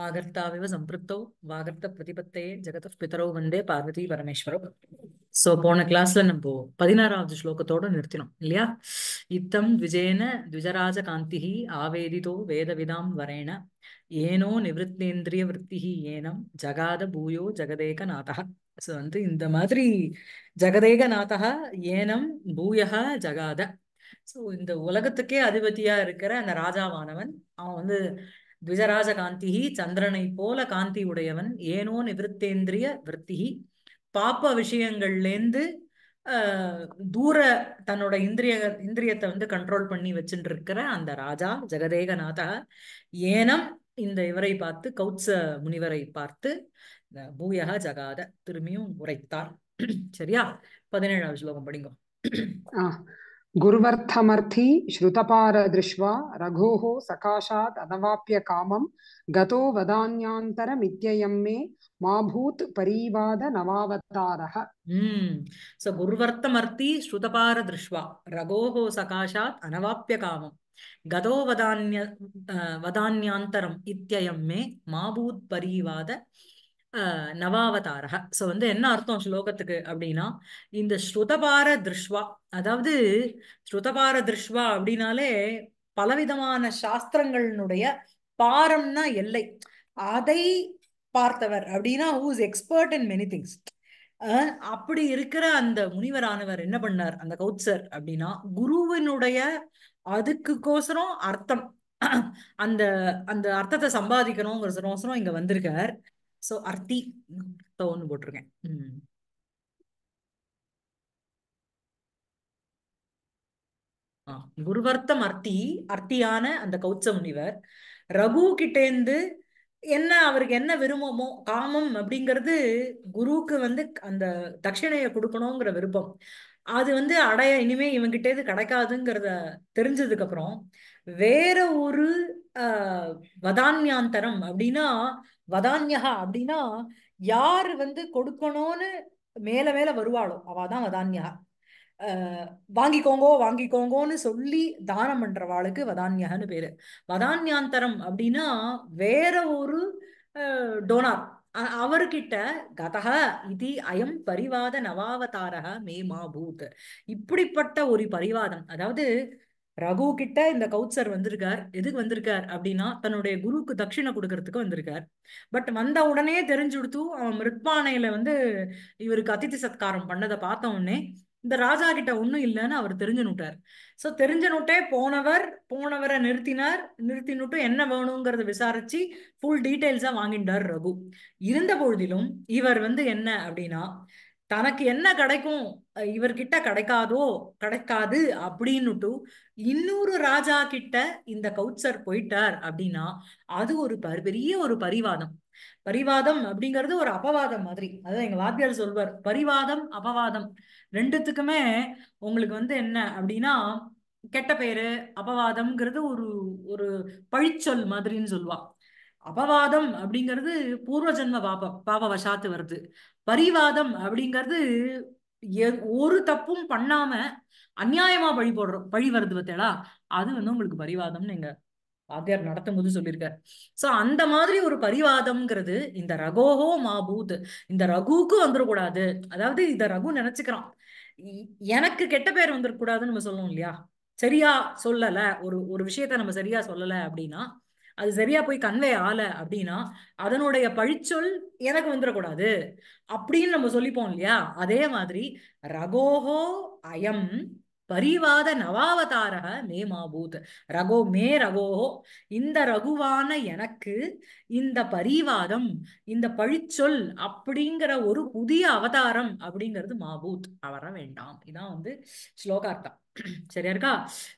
வாகர்த்தாவிவ சம்பிருத்தோ வாகர்த்த பிரதிபத்தையே ஜெகத பிதரோ வந்தே Parvati பரமேஸ்வரோ so போன கிளாஸ்ல நம்ம பதினாறாவது ஸ்லோகத்தோட நிறுத்தினோம் இல்லையா இத்தம் விஜயன த்விஜராஜ காந்திஹி ஆவேதிதோ வேதவிதாம் வரேண ஏனோ நிவத்தேந்திரிய விற்த்திஹி ஏனம் ஜகாத பூயோ ஜெகதேக நாதா சோ வந்து இந்த மாதிரி ஜெகதேக நாதா ஏனம் பூயா ஜகாத சோ இந்த உலகத்துக்கே அதிபதியா இருக்கிற அந்த ராஜாவானவன் அவன் வந்து த்விஜராஜ காந்திஹி சந்திரனை போல காந்தி உடையவன் ஏனோ நிவிருத்தேந்திரிய விற்த்திகி பாப்ப விஷயங்கள்லேருந்து தூர தன்னோட இந்திரிய இந்திரியத்தை வந்து கண்ட்ரோல் பண்ணி வச்சுட்டு இருக்கிற அந்த ராஜா ஜெகதேகநாதா ஏனம் இந்த இவரை பார்த்து கௌத்ச முனிவரை பார்த்து பூயக ஜகாத திரும்பியும் உரைத்தார் சரியா பதினேழாவது ஸ்லோகம் படிங்க गुर्वर्थमर्थी श्रुतपारदृश्वा रघोः सकाशात् अनवाप्य कामं गतो वदान्यान्तरमित्ययं मे மா பூத் பரிவாத நவாவதாரக ம் சோ குர்வர்த்தமர்த்தி ஸ்ருதபார திருஷ்வா ரகோஹோ சகாஷாத் அனவாப்பிய காமம் கதோ வதான்ய வதான்யாந்தரம் இத்தியம் மே மா பூத் நவாவதாரக ஸோ வந்து என்ன அர்த்தம் ஸ்லோகத்துக்கு அப்படின்னா இந்த ஸ்ருதபார திருஷ்வா அதாவது ஸ்ருதபார திருஷ்வா அப்படின்னாலே பலவிதமான சாஸ்திரங்களினுடைய பாரம்னா எல்லை அதை பார்த்தவர் அப்படின்னா who's expert in many things அப்படி இருக்கிற அந்த முனிவரானவர் என்ன பண்ணார் அந்த கௌத்சர் அப்படின்னா குருவினுடைய அதுக்கு கோசரம் அர்த்தம் அந்த அந்த அர்த்தத்தை சம்பாதிக்கணுங்கிறோசரம் இங்க வந்திருக்கார் சோ அர்த்தி தோன்னு போட்டிருக்கேன் உம் குருவர்த்தம் அர்த்தி அர்த்தியான அந்த கௌச்ச முனிவர் ரகு கிட்டேந்து என்ன அவருக்கு என்ன விரும்பமோ காமம் அப்படிங்கிறது குருவுக்கு வந்து அந்த தட்சிணையை கொடுக்கணுங்கிற விருப்பம் அது வந்து அடைய இனிமே இவங்கிட்டே இது கிடைக்காதுங்கிறத தெரிஞ்சதுக்கு அப்புறம் வேற ஒரு வதான்யாந்தரம் அப்படின்னா வதான்யா அப்படின்னா யார் வந்து கொடுக்கணும்னு மேல மேல வருவாளோ அவ தான் வதான்யா வாங்கிக்கோங்கோ வாங்கிக்கோங்கோன்னு சொல்லி தானம் பண்றவாளுக்கு வதான்யான்னு பேரு வதான்யாந்தரம் அப்படின்னா வேற ஒரு டோனார் அவர்கிட்ட கதக இது அயம் பரிவாத நவாவதாரக மே மாபூத் இப்படிப்பட்ட ஒரு பரிவாதம் அதாவது ரகு கிட்ட இந்த கவுத்சர் வந்திருக்கார் எதுக்கு வந்திருக்கார் அப்படின்னா தன்னுடைய குருவுக்கு தட்சிணை கொடுக்கறதுக்கு வந்திருக்கார் பட் வந்த உடனே தெரிஞ்சு கொடுத்தும் அவன் மிருத்பானையில வந்து இவருக்கு அதித்தி சத்காரம் பண்ணதை பார்த்த உடனே இந்த ராஜா கிட்ட ஒன்றும் இல்லைன்னு அவர் சோ ஸோ தெரிஞ்சனுட்டே போனவர் போனவரை நிறுத்தினார் நிறுத்தினுட்டு என்ன வேணுங்கிறத விசாரிச்சு ஃபுல் டீட்டெயில்ஸாக வாங்கிட்டார் ரகு இருந்த பொழுதிலும் இவர் வந்து என்ன அப்படின்னா தனக்கு என்ன கிடைக்கும் இவர்கிட்ட கிடைக்காதோ கிடைக்காது அப்படின்னுட்டு இன்னொரு ராஜா கிட்ட இந்த கவுச்சர் போயிட்டார் அப்படின்னா அது ஒரு பெரிய ஒரு பரிவாதம் பரிவாதம் அப்படிங்கிறது ஒரு அபவாதம் மாதிரி அதாவது எங்க வாத்தியார் சொல்வார் பரிவாதம் அபவாதம் ரெண்டுத்துக்குமே உங்களுக்கு வந்து என்ன அப்படின்னா கெட்ட பேரு அபவாதம்ங்கிறது ஒரு ஒரு பழிச்சொல் மாதிரின்னு சொல்லுவாள் அபவாதம் அப்படிங்கிறது பூர்வ ஜென்ம பாப பாப வசாத்து வருது பரிவாதம் அப்படிங்கிறது ஒரு தப்பும் பண்ணாம அந்நியாயமா பழி போடுறோம் பழி வருது பார்த்தேடா அது வந்து உங்களுக்கு பரிவாதம்னு எங்க வாத்தியார் நடத்தும் போது சொல்லியிருக்க சோ அந்த மாதிரி ஒரு பரிவாதம்ங்கிறது இந்த ரகோஹோ மாபூத் இந்த ரகுவுக்கு வந்துடக்கூடாது அதாவது இந்த ரகு நினைச்சுக்கிறான் எனக்கு கெட்ட பேர் வந்துடக்கூடாதுன்னு நம்ம சொல்லணும் இல்லையா சரியா சொல்லல ஒரு ஒரு விஷயத்த நம்ம சரியா சொல்லல அப்படின்னா அது சரியா போய் கன்வே ஆல அப்படின்னா அதனுடைய பழிச்சொல் எனக்கு வந்துடக்கூடாது அப்படின்னு நம்ம சொல்லிப்போம் இல்லையா அதே மாதிரி ரகோஹோ அயம் பரிவாத நவாவதார மே மாபூத் ரகோ மே ரகோஹோ இந்த ரகுவான எனக்கு இந்த பரிவாதம் இந்த பழிச்சொல் அப்படிங்கிற ஒரு புதிய அவதாரம் அப்படிங்கிறது மாபூத் அவர வேண்டாம் இதான் வந்து ஸ்லோகார்த்தம் சரியா இருக்கா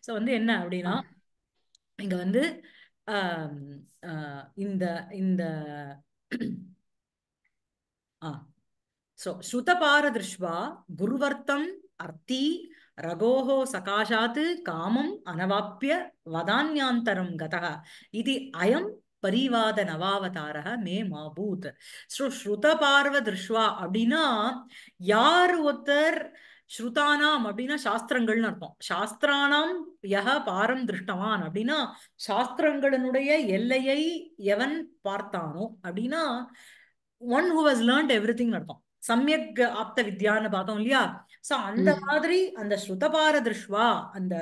சோ வந்து என்ன அப்படின்னா இங்க வந்து Um, uh, இந்த இந்த ஸோ ஸ்ருதபாரதிருஷ்வா குருவர்த்தம் அர்த்தி ரகோஹோ சகாஷாத் காமம் அனவாப்பிய வதான்யாந்தரம் கதக இது அயம் பரிவாத நவாவதார மே மாபூத் ஸ்ருத பார்வ திருஷ்வா அப்படின்னா யார் ஒருத்தர் ஸ்ருதானாம் அப்படின்னா சாஸ்திரங்கள்னு அர்த்தம் சாஸ்திரானாம் யக பாரம் திருஷ்டவான் அப்படின்னா சாஸ்திரங்களினுடைய எல்லையை எவன் பார்த்தானோ அப்படின்னா one who has learned everything அர்த்தம் சமயக் ஆப்த வித்யான்னு பார்த்தோம் இல்லையா சோ அந்த மாதிரி அந்த ஸ்ருதபார திருஷ்வா அந்த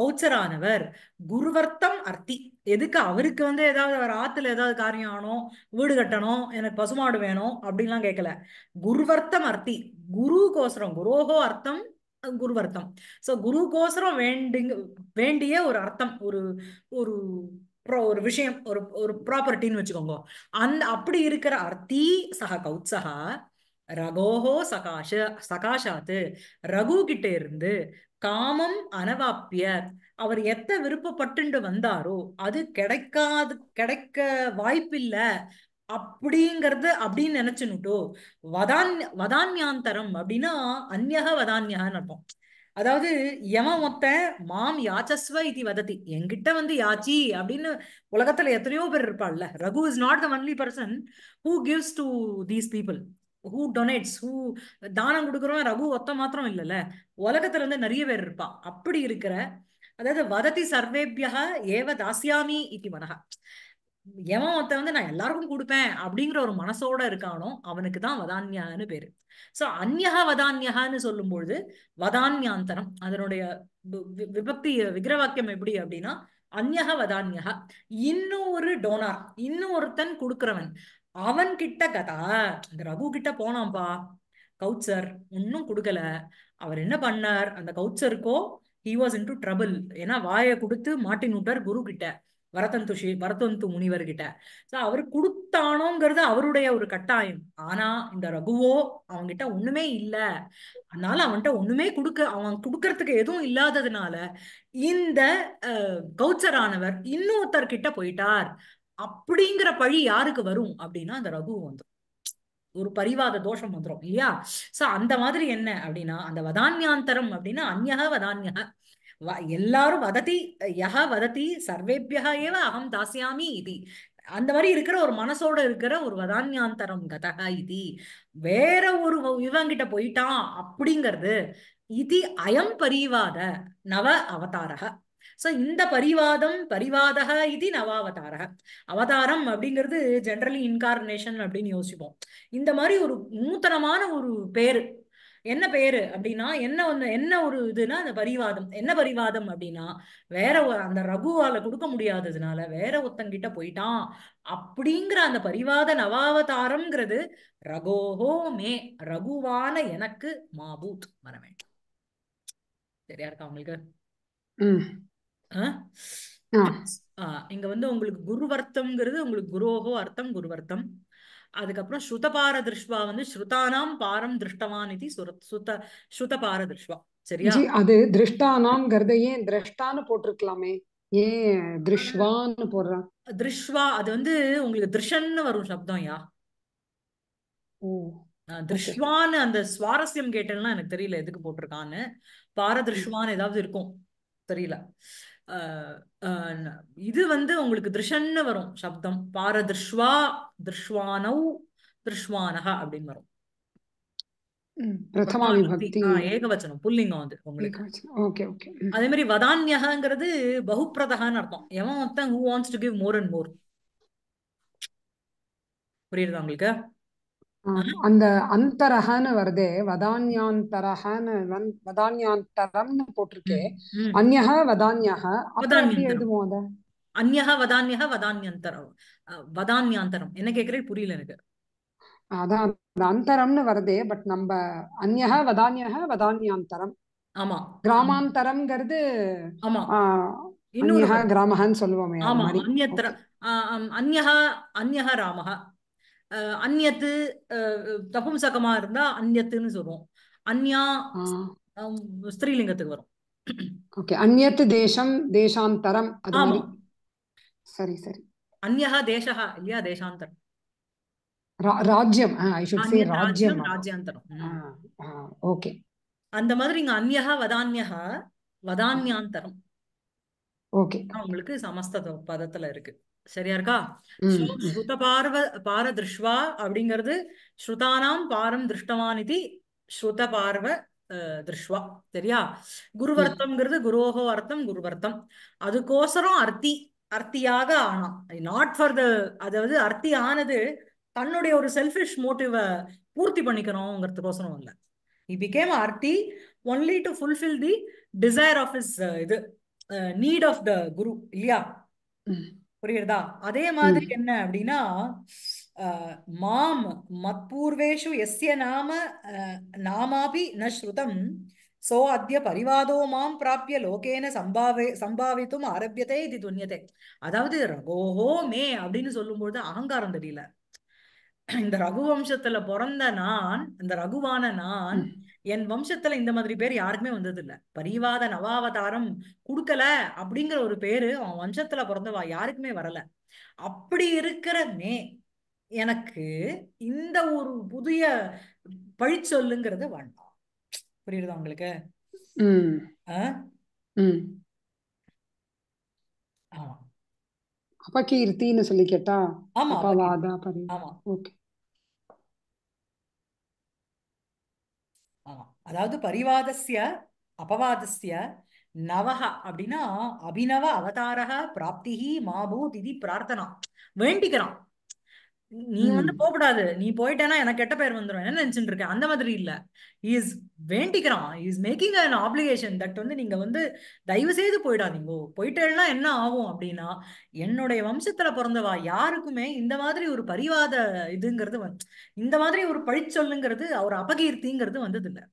கௌச்சரானவர் குருவர்த்தம் அர்த்தி எதுக்கு அவருக்கு வந்து ஏதாவது அவர் ஆத்துல ஏதாவது காரியம் ஆனோ வீடு கட்டணும் எனக்கு பசுமாடு வேணும் அப்படின்லாம் கேட்கல குருவர்த்தம் அர்த்தி குரு கோசரம் குரோகோ அர்த்தம் குருவர்த்தம் சோ குரு கோசரம் வேண்டுங்க வேண்டிய ஒரு அர்த்தம் ஒரு ஒரு ஒரு விஷயம் ஒரு ஒரு ப்ராப்பர்ட்டின்னு வச்சுக்கோங்க அந்த அப்படி இருக்கிற அர்த்தி சக கௌத்சகா ரகோஹோ சகாஷ சகாஷாத்து ரகு கிட்ட இருந்து காமம் அனவாப்பிய அவர் எத்த விருப்பப்பட்டு வந்தாரோ அது கிடைக்காது கிடைக்க வாய்ப்பில்ல அப்படிங்கறது அப்படின்னு நினைச்சுனுட்டோ வதான் வதான்யாந்தரம் அப்படின்னா அந்நக வதான்யான்னு அர்த்தம் அதாவது எவன் ஒத்தன் மாம் யாச்சஸ்வ இது வதத்தி என்கிட்ட வந்து யாச்சி அப்படின்னு உலகத்துல எத்தனையோ பேர் இருப்பாள்ல Raghu is not the only person who gives to these people who donates who தானம் கொடுக்குறோம் ரகு ஒத்த மாத்திரம் இல்லைல்ல உலகத்துல இருந்து நிறைய பேர் இருப்பான் அப்படி இருக்கிற அதாவது வததி சர்வேபியா ஏவ தாசியாமி இத்தி மனகா எவன் ஒருத்த வந்து நான் எல்லாருக்கும் கொடுப்பேன் அப்படிங்கிற ஒரு மனசோட இருக்கானோ அவனுக்கு தான் வதான்யான்னு பேரு சோ அந்யகா வதான்யகான்னு சொல்லும்பொழுது வதான்யாந்தரம் அதனுடைய விபக்தி விக்கிரவாக்கியம் எப்படி அப்படின்னா அந்யக வதான்யகா இன்னும் ஒரு டோனார் இன்னும் ஒருத்தன் கொடுக்கிறவன் அவன் கிட்ட கதா அந்த ரகு கிட்ட போனான்பா கவுச்சர் ஒன்னும் கொடுக்கல அவர் என்ன பண்ணார் அந்த கவுச்சருக்கோ he was into trouble ஏன்னா வாயை கொடுத்து மாட்டின் விட்டார் குரு கிட்ட வரதந்து ஸ்ரீ வரதந்து முனிவர் கிட்ட ஸோ அவர் கொடுத்தானோங்கிறது அவருடைய ஒரு கட்டாயம் ஆனா இந்த ரகுவோ அவன்கிட்ட ஒண்ணுமே இல்லை அதனால அவன்கிட்ட ஒண்ணுமே கொடுக்க அவன் கொடுக்கறதுக்கு எதுவும் இல்லாததுனால இந்த கௌச்சரானவர் கிட்ட போயிட்டார் அப்படிங்கிற பழி யாருக்கு வரும் அப்படின்னா அந்த ரகு வந்துடும் ஒரு பரிவாத தோஷம் வந்துடும் இல்லையா சோ அந்த மாதிரி என்ன அப்படின்னா அந்த வதான்யாந்தரம் அப்படின்னா அந்நக வதான்யக எல்லாரும் வதத்தி யக வதத்தி சர்வேபியா ஏவ அகம் தாசியாமி இது அந்த மாதிரி இருக்கிற ஒரு மனசோட இருக்கிற ஒரு வதான்யாந்தரம் கதக இது வேற ஒரு இவங்கிட்ட போயிட்டான் அப்படிங்கிறது இது அயம் பரிவாத நவ அவதாரக சோ இந்த பரிவாதம் பரிவாதக இது நவாவதார அவதாரம் அப்படிங்கிறது ஜென்ரலி இன்கார்னேஷன் அப்படின்னு யோசிப்போம் இந்த மாதிரி ஒரு நூத்தனமான ஒரு பேரு என்ன பேரு அப்படின்னா என்ன ஒண்ணு என்ன ஒரு இதுனா அந்த பரிவாதம் என்ன பரிவாதம் அப்படின்னா வேற அந்த ரகுவால கொடுக்க முடியாததுனால வேற ஒத்தங்கிட்ட போயிட்டான் அப்படிங்கிற அந்த பரிவாத நவாவதாரம்ங்கிறது ரகோஹோ மே ரகுவான எனக்கு மாபூத் வர வேண்டும் சரியா இருக்கா உங்களுக்கு இங்க வந்து உங்களுக்கு குருவர்த்தம்ங்கிறது உங்களுக்கு குருவோகோ அர்த்தம் குருவர்த்தம் அதுக்கப்புறம் ஸ்ருதபார திருஷ்வா வந்து ஸ்ருதானாம் பாரம் திருஷ்டவான் இது சுத ஸ்ருதபார திருஷ்வா சரியா அது திருஷ்டானாம் ஏன் திருஷ்டான்னு போட்டிருக்கலாமே ஏன் திருஷ்வான்னு போடுறான் திருஷ்வா அது வந்து உங்களுக்கு திருஷன்னு வரும் சப்தம் யா திருஷ்வான்னு அந்த சுவாரஸ்யம் கேட்டேன்னா எனக்கு தெரியல எதுக்கு போட்டிருக்கான்னு பாரதிருஷ்வான்னு ஏதாவது இருக்கும் தெரியல இது வந்து உங்களுக்கு திருஷன்னு வரும் சப்தம் பாரதிருஷ்வா திருஷ்வானவ் திருஷ்வானகா அப்படின்னு வரும் ஏகவச்சனம் புல்லிங்கம் வந்து உங்களுக்கு அதே மாதிரி வதான்யகங்கிறது பகுப்பிரதகான்னு அர்த்தம் எவன் ஒருத்தன் who wants to give more and more புரியுதா உங்களுக்கு அந்த அந்தரகன்னு வருதே வதான்யாந்தரகன்னு வதான்யாந்தரம்னு போட்டிருக்கே அந்யக வதான்யக எழுதுவோம் அத அந்யக வதான்யக வதான்யந்தரம் வதான்யாந்தரம் என்ன கேக்குறேன் புரியல எனக்கு அதான் அந்தரம்னு வருதே பட் நம்ம அந்யக வதான்யக வதான்யாந்தரம் ஆமா கிராமாந்தரம்ங்கிறது ஆமா இன்னொரு கிராமஹன்னு சொல்லுவோமே ஆமா அந்யத்தரம் அந்யக அந்யக ராமஹ அந்நத்து தபும்சகமா இருந்தா அந்நத்துன்னு சொல்லுவோம் அந்யா ஸ்திரீலிங்கத்துக்கு வரும் ஓகே அந்நத்து தேசம் தேசாந்தரம் சரி சரி அந்யா தேசா இல்லையா தேசாந்தரம் ராஜ்யம் ஐ ஷுட் சே ராஜ்யம் ராஜ்யாந்தரம் ஓகே அந்த மாதிரி இங்க அந்யா வதான்யா வதான்யாந்தரம் ஓகே உங்களுக்கு சமஸ்த பதத்துல இருக்கு சரியா இருக்கா ஸ்ருத பார்வ பார திருஷ்வா அப்படிங்கிறது ஸ்ருதானாம் பாரம் திருஷ்டவான் இது ஸ்ருத பார்வ திருஷ்வா சரியா குருவர்த்தம்ங்கிறது குருவோகோ அர்த்தம் குருவர்த்தம் அதுக்கோசரம் அர்த்தி அர்த்தியாக ஆனாம் நாட் ஃபார் த அதாவது அர்த்தி ஆனது தன்னுடைய ஒரு செல்ஃபிஷ் மோட்டிவை பூர்த்தி பண்ணிக்கணுங்கிறதுக்கோசரம் இல்லை இ பிகேம் அர்த்தி only to fulfill the desire of is இது நீட் ஆஃப் த குரு இல்லையா புரியுறதா அதே மாதிரி என்ன அப்படின்னா மாம் மத்பூர்வேஷு எஸ்ய நாம நாமாபி ந ஸ்ருதம் சோ அத்திய பரிவாதோ மாம் பிராபிய லோகேன சம்பாவே சம்பாவித்தும் ஆரம்பியதே இது துன்யதே அதாவது ரகோஹோ மே அப்படின்னு சொல்லும்போது அகங்காரம் தெரியல இந்த ரகுவம்சத்துல பிறந்த நான் இந்த ரகுவான நான் என் வம்சத்துல இந்த மாதிரி பேர் யாருக்குமே வந்தது இல்ல பரிவாத நவாவதாரம் கொடுக்கல அப்படிங்கிற ஒரு பேரு அவன் வம்சத்துல பிறந்தவா யாருக்குமே வரல அப்படி இருக்கிற மே எனக்கு இந்த ஒரு புதிய பழிச்சொல்லுங்கிறது வேண்டாம் புரியுதா உங்களுக்கு அப்பா கீர்த்தின்னு சொல்லி கேட்டா ஆமா ஆமா ஓகே அதாவது பரிவாதசிய அபவாதசிய நவக அப்படின்னா அபினவ அவதாரக பிராப்திகி மாபூத் இது பிரார்த்தனா வேண்டிக்கிறான் நீ வந்து போகக்கூடாது நீ போயிட்டேன்னா எனக்கு கெட்ட பேர் வந்துடும் என்ன நினைச்சுட்டு இருக்கேன் அந்த மாதிரி இல்ல இஸ் வேண்டிக்கிறான் is making an application that வந்து நீங்க வந்து தயவு செய்து போயிடாதீங்க போயிட்டேன்னா என்ன ஆகும் அப்படின்னா என்னுடைய வம்சத்துல பிறந்தவா யாருக்குமே இந்த மாதிரி ஒரு பரிவாத இதுங்கிறது இந்த மாதிரி ஒரு பழிச்சொல்லுங்கிறது அவர் அபகீர்த்திங்கிறது வந்தது இல்லை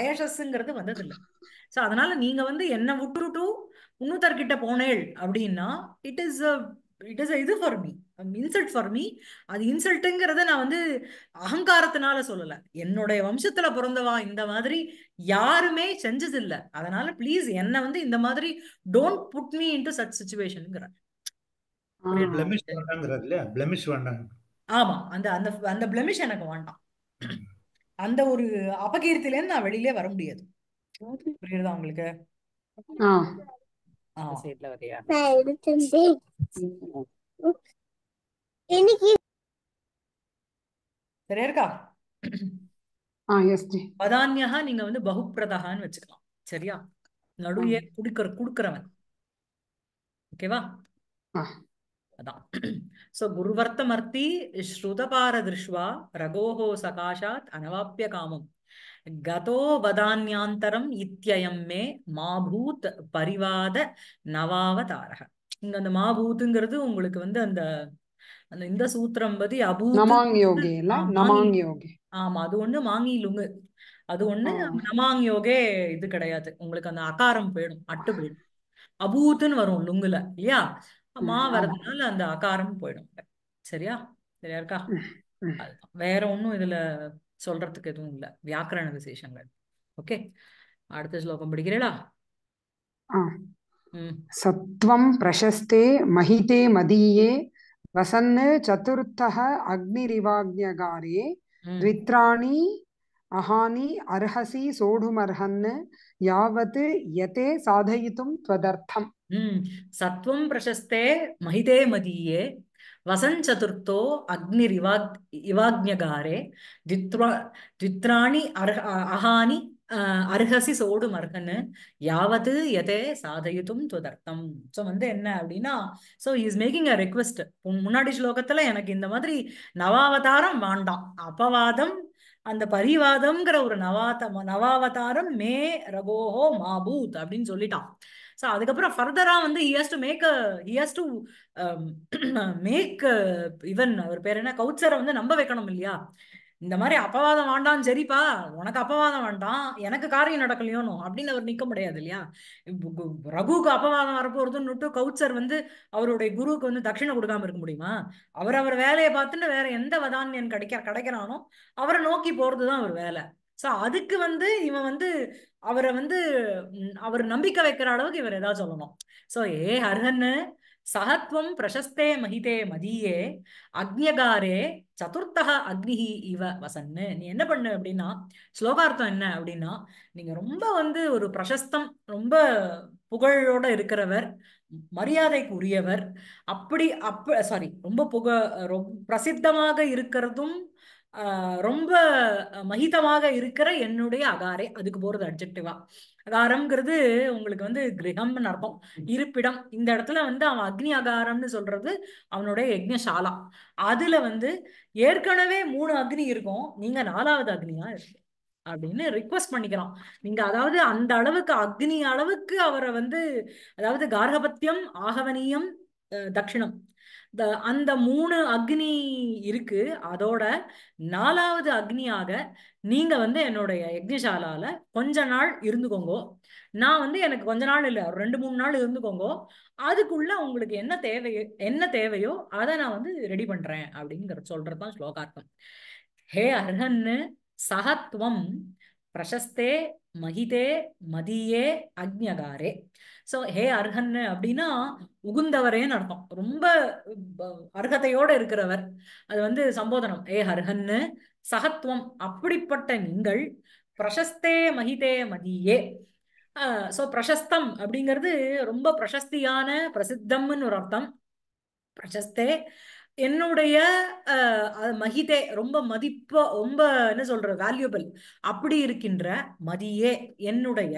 அயசஸ்ங்கிறது வந்தது இல்லை ஸோ அதனால நீங்க வந்து என்னை விட்டுட்டு கிட்ட போனேள் அப்படின்னா இட் இஸ் இட் இஸ் இது for me insult for me அது இன்சல்ட்டுங்கிறத நான் வந்து அகங்காரத்தினால சொல்லலை என்னுடைய வம்சத்துல பிறந்தவா இந்த மாதிரி யாருமே செஞ்சதில்லை அதனால பிளீஸ் என்னை வந்து இந்த மாதிரி don't put me into such சுச்சுவேஷனுங்கிறார் ஆமா அந்த அந்த அந்த பிளமிஷ் எனக்கு வேண்டாம் அந்த ஒரு அபகீர்த்திலேருந்து நான் வெளியிலே வர முடியாது புரியுறதா உங்களுக்கு சரியா இருக்கா பதான்யா நீங்க வந்து பகுப்பிரதகான்னு வச்சுக்கலாம் சரியா நடுவே குடுக்கற குடுக்கறவன் ஓகேவா அதான் ஸோ குருவர்த்தமர்த்தி திருஷ்வா ரகோஹோ சகாஷாத் அனவாப்பிய காமம் கதோ வதான்யாந்தரம் இத்தியம் மே மாபூத் பரிவாத நவாவதாரக இங்க அந்த மாபூத்துங்கிறது உங்களுக்கு வந்து அந்த அந்த இந்த சூத்திரம் பத்தி அபூத் ஆமா அது ஒண்ணு மாங்கி லுங்கு அது ஒண்ணு நமாங் யோகே இது கிடையாது உங்களுக்கு அந்த அகாரம் போயிடும் அட்டு போயிடும் அபூத்துன்னு வரும் லுங்குல இல்லையா மா வரதுனால அந்த அகாரம் போயிடும் சரியா சரியா இருக்கா வேற ஒன்னும் இதுல சொல்றதுக்கு எதுவும் இல்ல வியாக்கரண விசேஷங்கள் ஓகே அடுத்த ஸ்லோகம் படிக்கிறீளா சத்வம் பிரசஸ்தே மகிதே மதியே வசன்னு சதுர்த்தக அக்னிரிவாக்யகாரே द्वित्राणि அஹானி அர்ஹசி சோடுமர்ஹன் யாவது எதே சாதயித்தும் त्वदर्थम् உம் சத்வம் பிரசஸ்தே மகிதே மதியே வசஞ்சதுர்த்தோ சதுர்த்தோ அக்னிர் இவாக்ஞகாரே தித்ரா தித்ராணி அர்ஹ அஹானி அருகசி சோடு அர்ஹனு யாவது எதே சாதயுதும் துதர்த்தம் ஸோ வந்து என்ன அப்படின்னா so is making a request முன்னாடி ஸ்லோகத்துல எனக்கு இந்த மாதிரி நவாவதாரம் வேண்டாம் அபவாதம் அந்த பரிவாதம்ங்கிற ஒரு நவாத நவாவதாரம் மே ரகோஹோ மாபூத் அப்படின்னு சொல்லிட்டான் ஸோ அதுக்கப்புறம் ஃபர்தராக வந்து here's to make here's to make இவன் அவர் பேர் என்ன கவுச்சரை வந்து நம்ப வைக்கணும் இல்லையா இந்த மாதிரி அப்பவாதம் வேண்டாம் சரிப்பா உனக்கு அப்பவாதம் வேண்டாம் எனக்கு காரியம் நடக்கலையோனும் அப்படின்னு அவர் நிற்க முடியாது இல்லையா ரகுவுக்கு அப்பவாதம் வரப்போறதுன்னு கவுச்சர் வந்து அவருடைய குருவுக்கு வந்து தட்சிணை கொடுக்காம இருக்க முடியுமா அவர் அவர் வேலையை பார்த்துட்டு வேற எந்த வதான்யன் கிடைக்க கிடைக்கிறானோ அவரை நோக்கி போறதுதான் அவர் வேலை ஸோ அதுக்கு வந்து இவன் வந்து அவரை வந்து அவர் நம்பிக்கை வைக்கிற அளவுக்கு இவர் ஏதாவது சொல்லணும் ஸோ ஏ அர்ஹன்னு சகத்வம் பிரசஸ்தே மகிதே மதியே அக்னியகாரே சதுர்த்தக அக்னிஹி இவ வசன்னு நீ என்ன பண்ணு அப்படின்னா ஸ்லோகார்த்தம் என்ன அப்படின்னா நீங்க ரொம்ப வந்து ஒரு பிரசஸ்தம் ரொம்ப புகழோட இருக்கிறவர் மரியாதைக்கு உரியவர் அப்படி அப்ப சாரி ரொம்ப புக ரொம்ப பிரசித்தமாக இருக்கிறதும் ரொம்ப மகிதமாக இருக்கிற என்னுடைய அகாரே அதுக்கு போறது அப்ஜெக்டிவா அகாரம்ங்கிறது உங்களுக்கு வந்து கிரகம்னு அர்த்தம் இருப்பிடம் இந்த இடத்துல வந்து அவன் அக்னி அகாரம்னு சொல்றது அவனுடைய யஜ்னசாலா அதுல வந்து ஏற்கனவே மூணு அக்னி இருக்கும் நீங்க நாலாவது அக்னியா இருக்கு அப்படின்னு ரிக்வஸ்ட் பண்ணிக்கிறான் நீங்க அதாவது அந்த அளவுக்கு அக்னி அளவுக்கு அவரை வந்து அதாவது கார்கபத்தியம் ஆகவனியம் தட்சிணம் அந்த மூணு அக்னி இருக்கு அதோட நாலாவது அக்னியாக நீங்க வந்து என்னுடைய யக்னிசாலால கொஞ்ச நாள் இருந்துக்கோங்க நான் வந்து எனக்கு கொஞ்ச நாள் இல்லை ரெண்டு மூணு நாள் இருந்துக்கோங்க அதுக்குள்ள உங்களுக்கு என்ன தேவையோ என்ன தேவையோ அதை நான் வந்து ரெடி பண்றேன் அப்படிங்கிற சொல்றதுதான் ஸ்லோகார்த்தம் ஹே அர்ஹன்னு சகத்வம் பிரசஸ்தே மகிதே மதியே அக்னியகாரே ஸோ ஹே அர்ஹன் அப்படின்னா உகுந்தவரேன்னு அர்த்தம் ரொம்ப அர்ஹதையோட இருக்கிறவர் அது வந்து சம்போதனம் ஏ அர்ஹன்னு சகத்துவம் அப்படிப்பட்ட நீங்கள் பிரசஸ்தே மகிதே மதியே ஸோ பிரசஸ்தம் அப்படிங்கிறது ரொம்ப பிரசஸ்தியான பிரசித்தம்னு ஒரு அர்த்தம் பிரசஸ்தே என்னுடைய மகிதே ரொம்ப மதிப்பு ரொம்ப என்ன சொல்ற வேல்யூபிள் அப்படி இருக்கின்ற மதியே என்னுடைய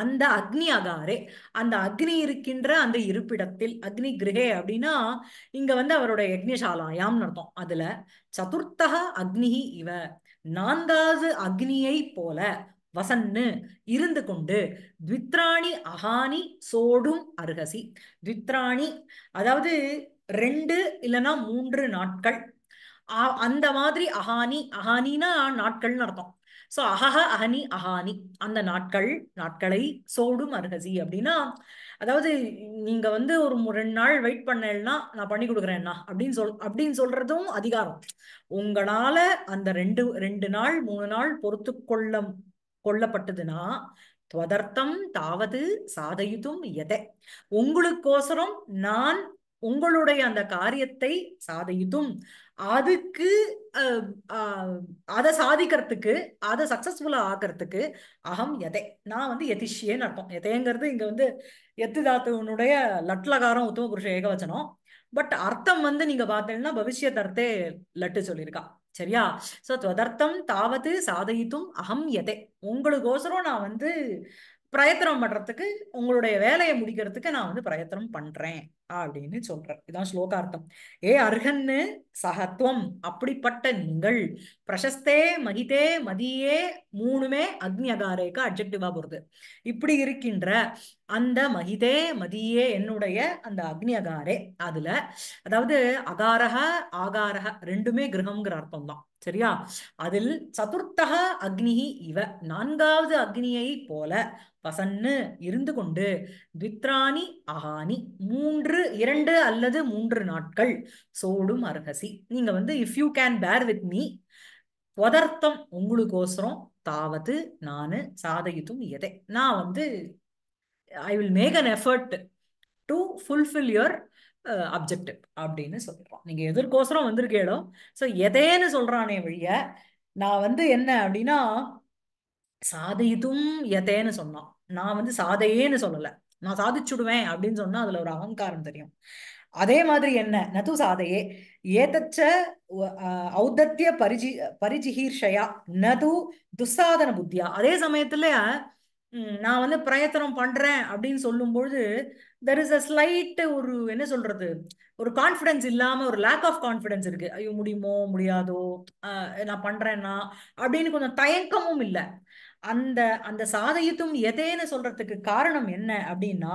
அந்த அக்னி அகாரே அந்த அக்னி இருக்கின்ற அந்த இருப்பிடத்தில் அக்னி கிரகே அப்படின்னா இங்க வந்து அவருடைய யக்ஞசாலாயாம் அர்த்தம் அதுல சதுர்த்தக அக்னிஹி இவ நான்காவது அக்னியை போல வசன்னு இருந்து கொண்டு த்வித்ராணி அகானி சோடும் அருகசி த்வித்ராணி அதாவது ரெண்டு இல்லைன்னா மூன்று நாட்கள் அந்த மாதிரி அஹானி அஹானினா நாட்கள்னு அர்த்தம் சோ அஹஹ அஹனி அஹானி அந்த நாட்கள் நாட்களை சோடும் அருகசி அப்படின்னா அதாவது நீங்க வந்து ஒரு ரெண்டு நாள் வெயிட் பண்ணலன்னா நான் பண்ணி கொடுக்குறேன்னா அப்படின்னு சொல் அப்படின்னு சொல்றதும் அதிகாரம் உங்களால அந்த ரெண்டு ரெண்டு நாள் மூணு நாள் பொறுத்து கொள்ள கொல்லப்பட்டதுன்னா துவதர்த்தம் தாவது சாதயுதும் எதை உங்களுக்கோசரம் நான் உங்களுடைய அந்த காரியத்தை சாதித்தும் அதுக்கு அதை சாதிக்கிறதுக்கு அதை சக்சஸ்ஃபுல்லா ஆக்கிறதுக்கு அகம் எதை நான் வந்து எதிஷியேன்னு அர்த்தம் எதைங்கிறது இங்க வந்து எத்துதாத்துவனுடைய லட்லகாரம் உத்தம புருஷ ஏகவச்சனம் பட் அர்த்தம் வந்து நீங்க பார்த்தீங்கன்னா பவிஷ்யத்தர்த்தே லட்டு சொல்லியிருக்கா சரியா சோ துவதர்த்தம் தாவது சாதயித்தும் அகம் எதை உங்களுக்கோசரம் நான் வந்து பிரயத்தனம் பண்றதுக்கு உங்களுடைய வேலையை முடிக்கிறதுக்கு நான் வந்து பிரயத்தனம் பண்றேன் அப்படின்னு சொல்றேன் இதான் ஸ்லோகார்த்தம் ஏ அர்ஹன்னு சகத்துவம் அப்படிப்பட்ட நீங்கள் பிரசஸ்தே மகிதே மதியே மூணுமே அக்னி அகாரேக்கு அப்ஜெக்டிவா போறது இப்படி இருக்கின்ற அந்த மகிதே மதியே என்னுடைய அந்த அக்னி அகாரே அதுல அதாவது அகாரக ஆகாரக ரெண்டுமே கிரகம்ங்கிற அர்த்தம் தான் சரியா அதில் சதுர்த்தக அக்னி இவ நான்காவது அக்னியை போல பசன்னு இருந்து கொண்டு த்வித்ராணி அகானி மூன்று இரண்டு அல்லது மூன்று நாட்கள் சோடும் அர்ஹசி நீங்க வந்து if you can bear with me பொதர்த்தம் உங்களுக்கோசரம் தாவது நானு சாதயித்தும் எதை நான் வந்து I will make an effort to fulfill your objective அப்படின்னு சொல்லிடுறோம் நீங்க எதற்கோசரம் வந்திருக்கேடும் ஸோ எதேன்னு சொல்றானே வழிய நான் வந்து என்ன அப்படின்னா சாதையிதும் எதேன்னு சொன்னான் நான் வந்து சாதையேன்னு சொல்லலை நான் சாதிச்சுடுவேன் அப்படின்னு சொன்னா அதுல ஒரு அகங்காரம் தெரியும் அதே மாதிரி என்ன நது சாதையே ஏதச்ச ஔதத்திய பரிஜி பரிஜிஹீர்ஷயா நது துசாதன புத்தியா அதே சமயத்துல நான் வந்து பிரயத்தனம் பண்றேன் அப்படின்னு சொல்லும் பொழுது தெர் இஸ் அ ஸ்லைட் ஒரு என்ன சொல்றது ஒரு கான்ஃபிடன்ஸ் இல்லாம ஒரு லேக் ஆஃப் கான்ஃபிடன்ஸ் இருக்கு ஐயோ முடியுமோ முடியாதோ நான் பண்றேன்னா அப்படின்னு கொஞ்சம் தயக்கமும் இல்லை அந்த அந்த சாதயத்தும் எதேன்னு சொல்றதுக்கு காரணம் என்ன அப்படின்னா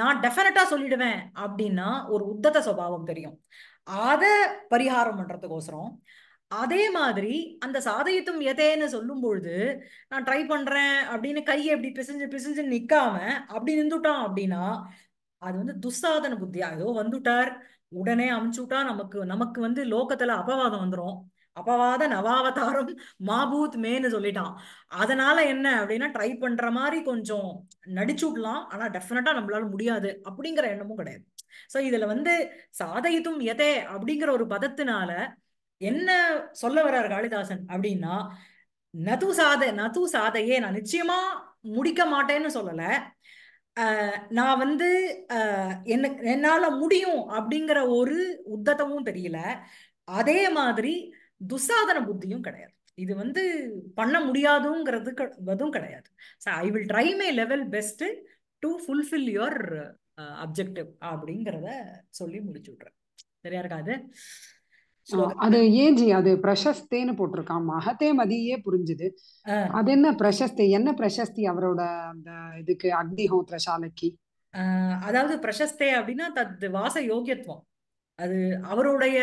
நான் டெஃபினட்டா சொல்லிடுவேன் அப்படின்னா ஒரு உத்தத சுபாவம் தெரியும் அதை பரிகாரம் பண்றதுக்கோசரம் அதே மாதிரி அந்த சாதயத்தும் எதேன்னு சொல்லும் பொழுது நான் ட்ரை பண்றேன் அப்படின்னு கையை எப்படி பிசைஞ்சு பிசிஞ்சு நிக்காம அப்படி நின்றுட்டான் அப்படின்னா அது வந்து துசாதன புத்தியா ஏதோ வந்துட்டார் உடனே அமுச்சுட்டா நமக்கு நமக்கு வந்து லோகத்துல அபவாதம் வந்துடும் அபவாத நவாவதாரம் மாபூத் மேன்னு சொல்லிட்டான் அதனால என்ன அப்படின்னா ட்ரை பண்ற மாதிரி கொஞ்சம் நடிச்சு விடலாம் ஆனா டெஃபினட்டா நம்மளால முடியாது அப்படிங்கிற எண்ணமும் கிடையாது சோ இதுல வந்து சாதயித்தும் எதே அப்படிங்கிற ஒரு பதத்தினால என்ன சொல்ல வர்றாரு காளிதாசன் அப்படின்னா நது சாத நது சாதையே நான் நிச்சயமா முடிக்க மாட்டேன்னு சொல்லல நான் வந்து என்ன என்னால முடியும் அப்படிங்கிற ஒரு உத்ததமும் தெரியல அதே மாதிரி துசாதன புத்தியும் கிடையாது இது வந்து பண்ண முடியாதுங்கிறது அதுவும் கிடையாது so I will try my level best to fulfill your objective அப்படிங்கிறத சொல்லி முடிச்சு விட்றேன் சரியா இருக்காது அது ஏஜி அது பிரசஸ்தேன்னு போட்டிருக்கான் மகத்தே மதியே புரிஞ்சுது அது என்ன பிரசஸ்தி என்ன பிரசஸ்தி அவரோட அந்த இதுக்கு அக்னிஹோத்ர சாலைக்கு அதாவது பிரசஸ்தே அப்படின்னா தத் வாச யோகியத்துவம் அது அவருடைய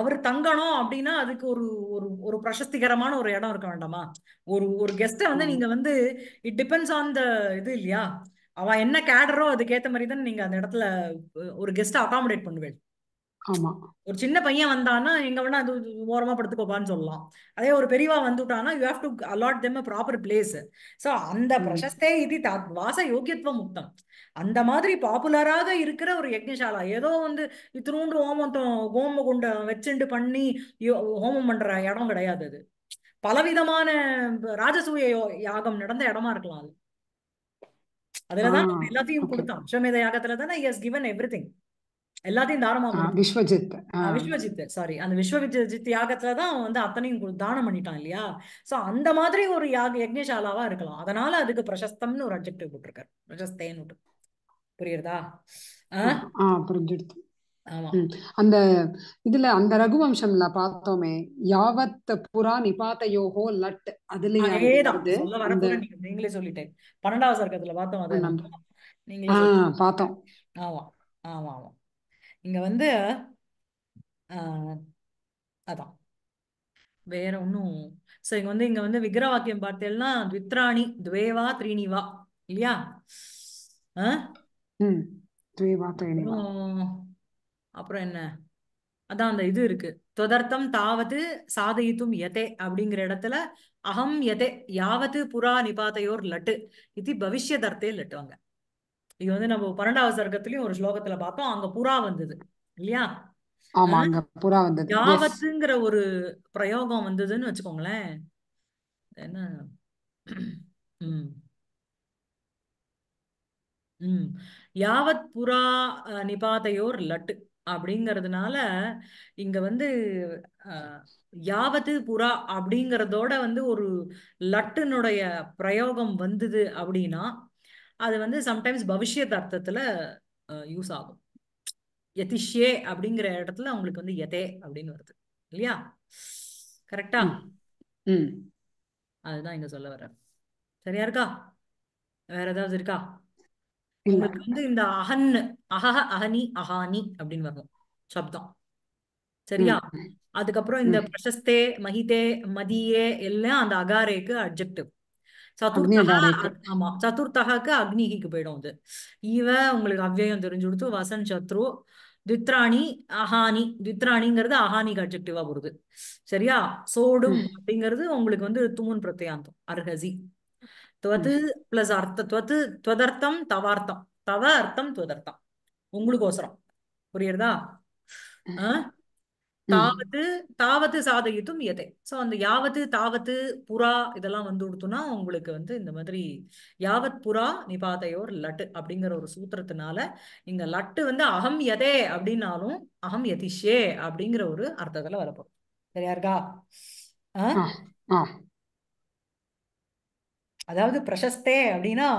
அவர் தங்கணும் அப்படின்னா அதுக்கு ஒரு ஒரு ஒரு பிரசஸ்திகரமான ஒரு இடம் இருக்க வேண்டாமா ஒரு ஒரு கெஸ்ட வந்து நீங்க வந்து இட் டிபெண்ட்ஸ் ஆன் த இது இல்லையா அவ என்ன கேடரோ அதுக்கேத்த மாதிரி தான் நீங்க அந்த இடத்துல ஒரு கெஸ்ட அகாமடேட் பண்ணுவேன் ஒரு சின்ன பையன் வந்தான்னா எங்க வேணா அது ஓரமா படுத்துக்கோப்பான்னு சொல்லலாம் அதே ஒரு பெரியவா வந்துட்டானா you have to allot them proper place so அந்த பிரசஸ்தே இது வாச யோகியத்துவ முக்தம் அந்த மாதிரி பாப்புலராக இருக்கிற ஒரு யக்ஞசாலா ஏதோ வந்து இத்தினூண்டு ஹோமத்தம் ஹோம குண்ட வச்சுண்டு பண்ணி ஹோமம் பண்ற இடம் கிடையாது அது பலவிதமான ராஜசூய யாகம் நடந்த இடமா இருக்கலாம் அது அதுலதான் எல்லாத்தையும் கொடுத்தான் அஸ்வமேத யாகத்துல தானே he has given everything எல்லாத்தையும் தானமா விஸ்வஜித் விஸ்வஜித் சாரி அந்த விஸ்வஜித் யாகத்துலதான் அவன் வந்து அத்தனையும் தானம் பண்ணிட்டான் இல்லையா சோ அந்த மாதிரி ஒரு யாக யக்ஞசாலாவா இருக்கலாம் அதனால அதுக்கு பிரசஸ்தம்னு ஒரு அப்ஜெக்டிவ் போட்டிருக்காரு பிரசஸ்தேன்னு புரியுறதா புரிஞ்சிடுது அந்த இதுல அந்த ரகுவம்சம்ல பார்த்தோமே யாவத் புறா நிபாத்தையோஹோ லட் அதுல நீங்களே சொல்லிட்டேன் பன்னெண்டாவது சர்க்கத்துல பார்த்தோம் அது பார்த்தோம் ஆமா ஆமா ஆமா இங்க வந்து அதான் வேற ஒன்னும் சோ இங்க வந்து இங்க வந்து விக்கிர வாக்கியம் பார்த்தேன்னா த்வித்ராணி துவேவா த்ரீனிவா இல்லையா அப்புறம் என்ன அதான் அந்த இது இருக்கு தொதர்த்தம் தாவது சாதயித்தும் எதே அப்படிங்கிற இடத்துல அகம் எதே யாவது புறா நிபாதையோர் லட்டு இது பவிஷ்யதர்த்தே லட்டுவாங்க இது வந்து நம்ம பன்னெண்டாவது சர்க்கத்திலயும் ஒரு ஸ்லோகத்துல பார்த்தோம் அங்க புறா வந்தது இல்லையா யாவத்துங்கிற ஒரு பிரயோகம் வந்ததுன்னு வச்சுக்கோங்களேன் என்ன உம் யாவத் புறா நிபாதையோர் லட்டு அப்படிங்கிறதுனால இங்க வந்து யாவத்து புறா அப்படிங்கறதோட வந்து ஒரு லட்டுனுடைய பிரயோகம் வந்தது அப்படின்னா அது வந்து சம்டைம்ஸ் பவிஷ்யத் அர்த்தத்தில் யூஸ் ஆகும் யதிஷ்யே அப்படிங்கிற இடத்துல அவங்களுக்கு வந்து எதே அப்படின்னு வருது இல்லையா கரெக்டா அதுதான் இங்க சொல்ல வர சரியா இருக்கா வேற ஏதாவது இருக்கா உங்களுக்கு வந்து இந்த அகன்னு அகஹ அகனி அகானி அப்படின்னு வரும் சப்தம் சரியா அதுக்கப்புறம் இந்த பிரசஸ்தே மஹிதே மதியே எல்லாம் அந்த அகாரேக்கு அப்ஜெக்டிவ் ஆமா சதுர்த்தகாக்கு அக்னிகிக்கு போயிடும் அது இவ உங்களுக்கு அவ்வயம் தெரிஞ்சு கொடுத்து வசன் சத்ரு தித்ராணி அஹானி தித்ராணிங்கிறது அஹானிக்கு அப்செக்டிவா வருது சரியா சோடும் அப்படிங்கிறது உங்களுக்கு வந்து துமுன் பிரத்யாந்தம் அர்ஹசி துவது பிளஸ் அர்த்த துவது துவதர்த்தம் தவார்த்தம் தவ அர்த்தம் துவதர்த்தம் உங்களுக்கு ஒசரம் புரியுறதா தாவது தாவது சாதயுத்தும் எதை சோ அந்த யாவது தாவது புறா இதெல்லாம் வந்து கொடுத்தோம்னா உங்களுக்கு வந்து இந்த மாதிரி யாவத் புறா நிபாதையோர் லட்டு அப்படிங்கிற ஒரு சூத்திரத்தினால இங்க லட்டு வந்து அகம் எதே அப்படின்னாலும் அகம் எதிஷே அப்படிங்கிற ஒரு அர்த்தத்துல வரப்போம் சரியா இருக்கா அதாவது பிரசஸ்தே அப்படின்னா